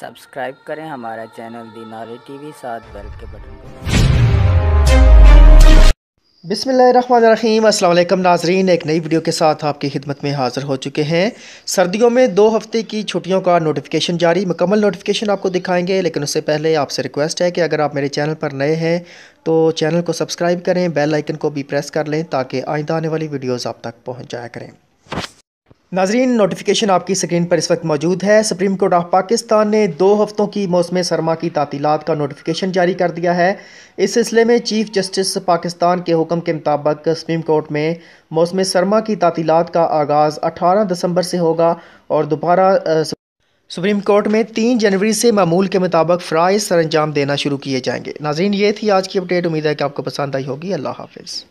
subscribe करें हमारा channel दिनारे टीवी साथ बेल के बटन को बिसमीम अल्लाम नाजरीन एक नई वीडियो के साथ आपकी खिदमत में हाज़िर हो चुके हैं सर्दियों में दो हफ़्ते की छुट्टियों का नोटिफिकेशन जारी मुकम्मल नोटिफिकेशन आपको दिखाएंगे लेकिन उससे पहले आपसे रिक्वेस्ट है कि अगर आप मेरे चैनल पर नए हैं तो चैनल को सब्सक्राइब करें बेल आइकन को भी प्रेस कर लें ताकि आइंदा आने वाली वीडियोज़ आप तक पहुँच जाया करें नाजरीन नोटिफिकेशन आपकी स्क्रीन पर इस वक्त मौजूद है सुप्रीम कोर्ट ऑफ पाकिस्तान ने दो हफ्तों की मौसम सरमा की तातीलत का नोटिफिकेशन जारी कर दिया है इस सिलसिले में चीफ जस्टिस पाकिस्तान के हुक्म के मुताबिक सुप्रीम कोर्ट में मौसम सरमा की तातीलत का आगाज़ अठारह दिसंबर से होगा और दोबारा सुप्रीम कोर्ट में तीन जनवरी से मामूल के मुताबिक फ़्राइज सरंजाम देना शुरू किए जाएंगे नाजरीन ये थी आज की अपडेट उम्मीद है कि आपको पसंद आई होगी अल्लाह हाफिज़